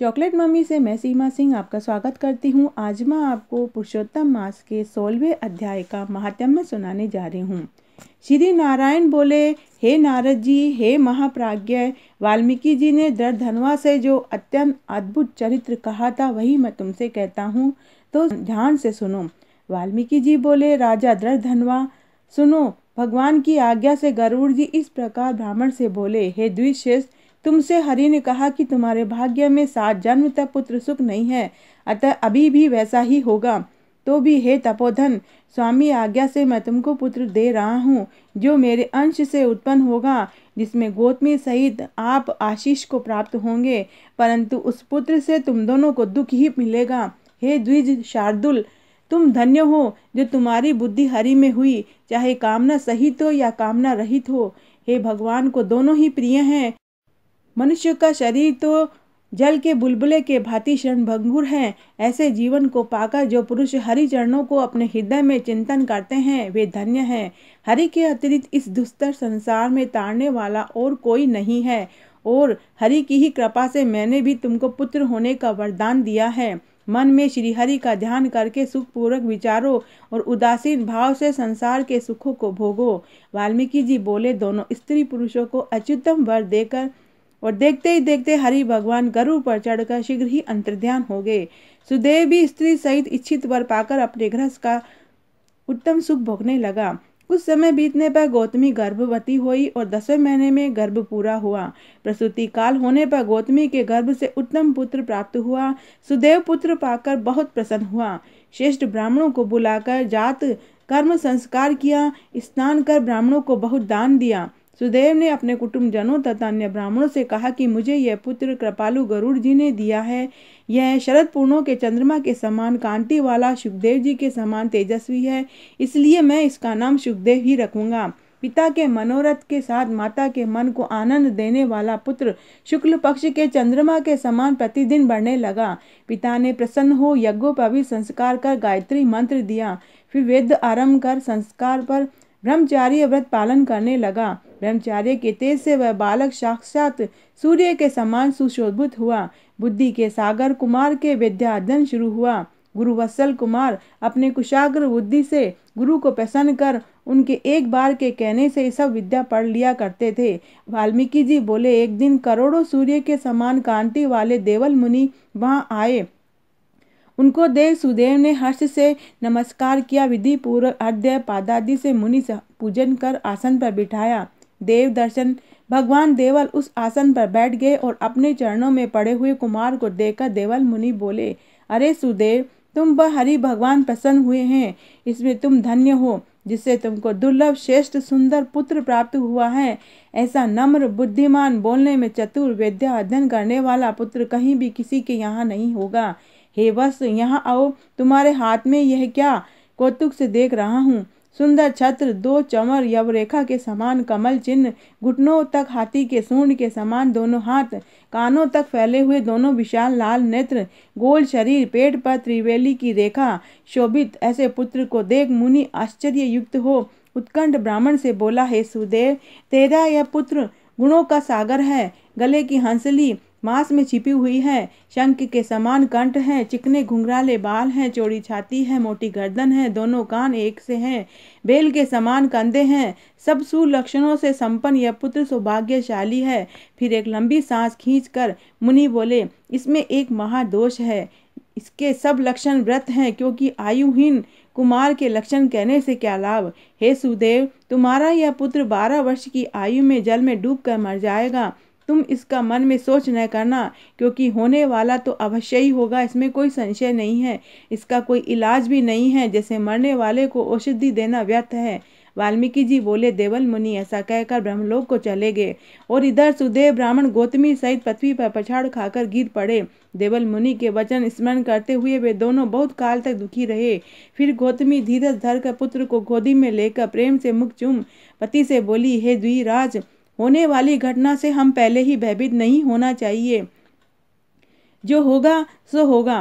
chocolate mummy से मैं सीमा सिंह आपका स्वागत करती हूँ आज मैं आपको पुरुषोत्तम मास के सोलहवें अध्याय का महात्म्य सुनाने जा रही हूँ श्री नारायण बोले हे नारद जी हे महाप्राज्ञ वाल्मीकि जी ने दृढ़ से जो अत्यंत अद्भुत चरित्र कहा था वही मैं तुमसे कहता हूँ तो ध्यान से सुनो वाल्मीकि जी बोले राजा दृढ़ सुनो भगवान की आज्ञा से गरुड़ जी इस प्रकार ब्राह्मण से बोले हे द्विश्रेष्ठ तुमसे हरि ने कहा कि तुम्हारे भाग्य में सात जन्म तक पुत्र सुख नहीं है अतः अभी भी वैसा ही होगा तो भी हे तपोधन स्वामी आज्ञा से मैं तुमको पुत्र दे रहा हूँ जो मेरे अंश से उत्पन्न होगा जिसमें गोतमी सहित आप आशीष को प्राप्त होंगे परंतु उस पुत्र से तुम दोनों को दुख ही मिलेगा हे द्विज शार्दुल तुम धन्य हो जो तुम्हारी बुद्धि हरि में हुई चाहे कामना सहित हो या कामना रहित हो हे भगवान को दोनों ही प्रिय हैं मनुष्य का शरीर तो जल के बुलबुले के भांति भंगुर हैं ऐसे जीवन को पाकर जो पुरुष हरि चरणों को अपने हृदय में चिंतन करते हैं वे धन्य हैं हरि के अतिरिक्त इस दुस्तर संसार में ताड़ने वाला और कोई नहीं है और हरि की ही कृपा से मैंने भी तुमको पुत्र होने का वरदान दिया है मन में श्रीहरि का ध्यान करके सुखपूर्वक विचारो और उदासीन भाव से संसार के सुखों को भोगो वाल्मीकि जी बोले दोनों स्त्री पुरुषों को अच्युतम वर देकर और देखते ही देखते हरि भगवान गरु पर चढ़कर शीघ्र ही अंतर्ध्यान हो गए सुदेव भी स्त्री सहित इच्छित वर पाकर अपने गृहस्थ का उत्तम सुख भोगने लगा कुछ समय बीतने पर गौतमी गर्भवती हुई और दसवें महीने में गर्भ पूरा हुआ प्रसूति काल होने पर गौतमी के गर्भ से उत्तम पुत्र प्राप्त हुआ सुदेव पुत्र पाकर बहुत प्रसन्न हुआ श्रेष्ठ ब्राह्मणों को बुलाकर जात कर्म संस्कार किया स्नान कर ब्राह्मणों को बहुत दान दिया सुदेव ने अपने कुटुंबजनों तथा अन्य ब्राह्मणों से कहा कि मुझे यह पुत्र कृपालु गरुड़ जी ने दिया है यह शरद पूर्णों के चंद्रमा के समान कांति वाला सुखदेव जी के समान तेजस्वी है इसलिए मैं इसका नाम सुखदेव ही रखूंगा पिता के मनोरथ के साथ माता के मन को आनंद देने वाला पुत्र शुक्ल पक्ष के चंद्रमा के समान प्रतिदिन बढ़ने लगा पिता ने प्रसन्न हो यज्ञोपवी संस्कार कर गायत्री मंत्र दिया फिर वेद आरंभ कर संस्कार पर ब्रह्मचार्य व्रत पालन करने लगा ब्रह्मचार्य के तेज से वह बालक साक्षात सूर्य के समान सुशोभित हुआ बुद्धि के सागर कुमार के विद्या अध्ययन शुरू हुआ गुरु वत्सल कुमार अपने कुशाग्र बुद्धि से गुरु को प्रसन्न कर उनके एक बार के कहने से सब विद्या पढ़ लिया करते थे वाल्मीकि जी बोले एक दिन करोड़ों सूर्य के समान कांति वाले देवल मुनि वहाँ आए उनको देख सुदेव ने हर्ष से नमस्कार किया विधि पूर्वक अर्ध्य पादादि से मुनि पूजन कर आसन पर बिठाया देव दर्शन भगवान देवल उस आसन पर बैठ गए और अपने चरणों में पड़े हुए कुमार को देखकर देवल मुनि बोले अरे सुदेव तुम ब हरि भगवान प्रसन्न हुए हैं इसमें तुम धन्य हो जिससे तुमको दुर्लभ श्रेष्ठ सुंदर पुत्र प्राप्त हुआ है ऐसा नम्र बुद्धिमान बोलने में चतुर विद्या अध्ययन करने वाला पुत्र कहीं भी किसी के यहाँ नहीं होगा हे बस यहाँ आओ तुम्हारे हाथ में यह क्या कौतुक से देख रहा हूँ सुंदर छत्र दो चमर रेखा के समान कमल चिन्ह घुटनों तक हाथी के सूंड के समान दोनों हाथ कानों तक फैले हुए दोनों विशाल लाल नेत्र गोल शरीर पेट पर त्रिवेली की रेखा शोभित ऐसे पुत्र को देख मुनि आश्चर्य युक्त हो उत्कंठ ब्राह्मण से बोला हे सुदेव तेरा यह पुत्र गुणों का सागर है गले की हंसली मांस में छिपी हुई है शंख के समान कंठ हैं चिकने घुंघराले बाल हैं चौड़ी छाती है मोटी गर्दन है दोनों कान एक से हैं बेल के समान कंधे हैं सब सुलक्षणों से संपन्न यह पुत्र सौभाग्यशाली है फिर एक लंबी सांस खींचकर मुनि बोले इसमें एक महादोष है इसके सब लक्षण व्रत हैं क्योंकि आयुहीन कुमार के लक्षण कहने से क्या लाभ हे सुदेव तुम्हारा यह पुत्र बारह वर्ष की आयु में जल में डूब कर मर जाएगा तुम इसका मन में सोच न करना क्योंकि होने वाला तो अवश्य ही होगा इसमें कोई संशय नहीं है इसका कोई इलाज भी नहीं है जैसे मरने वाले को औषधि देना व्यर्थ है वाल्मीकि जी बोले देवल मुनि ऐसा कहकर ब्रह्मलोक को चले गए और इधर सुदेव ब्राह्मण गौतमी सहित पृथ्वी पर पछाड़ खाकर गिर पड़े देवल मुनि के वचन स्मरण करते हुए वे दोनों बहुत काल तक दुखी रहे फिर गौतमी धीरज धर कर पुत्र को गोदी में लेकर प्रेम से मुख चुम पति से बोली हे द्विराज होने वाली घटना से हम पहले ही भयभीत नहीं होना चाहिए जो होगा सो होगा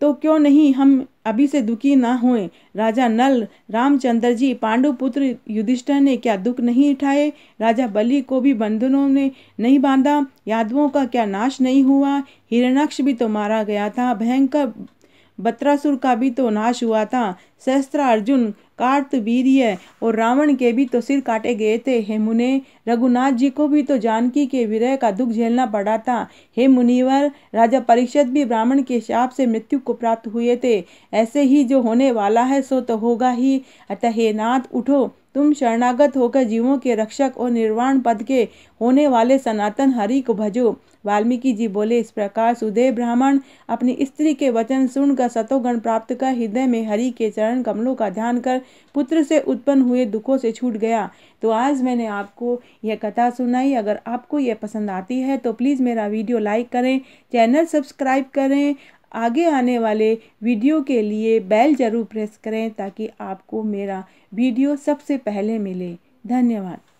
तो क्यों नहीं हम अभी से दुखी ना होएं राजा नल रामचंद्र जी पांडुपुत्र युधिष्ठर ने क्या दुख नहीं उठाए राजा बलि को भी बंधनों ने नहीं बांधा यादवों का क्या नाश नहीं हुआ हिरणाक्ष भी तो मारा गया था भयंकर बत्रासुर का भी तो नाश हुआ था सहस्त्र अर्जुन कार्तवीर्य और रावण के भी तो सिर काटे गए थे हे मुने रघुनाथ जी को भी तो जानकी के विरह का दुख झेलना पड़ा था हे मुनिवर राजा परीक्षित भी ब्राह्मण के शाप से मृत्यु को प्राप्त हुए थे ऐसे ही जो होने वाला है सो तो होगा ही अतः हे नाथ उठो तुम शरणागत होकर जीवों के रक्षक और निर्वाण पद के होने वाले सनातन हरि को भजो वाल्मीकि जी बोले इस प्रकार सुदेव ब्राह्मण अपनी स्त्री के वचन सुनकर सतोगण प्राप्त कर हृदय में हरि के चरण कमलों का ध्यान कर पुत्र से उत्पन्न हुए दुखों से छूट गया तो आज मैंने आपको यह कथा सुनाई अगर आपको यह पसंद आती है तो प्लीज़ मेरा वीडियो लाइक करें चैनल सब्सक्राइब करें आगे आने वाले वीडियो के लिए बेल ज़रूर प्रेस करें ताकि आपको मेरा वीडियो सबसे पहले मिले धन्यवाद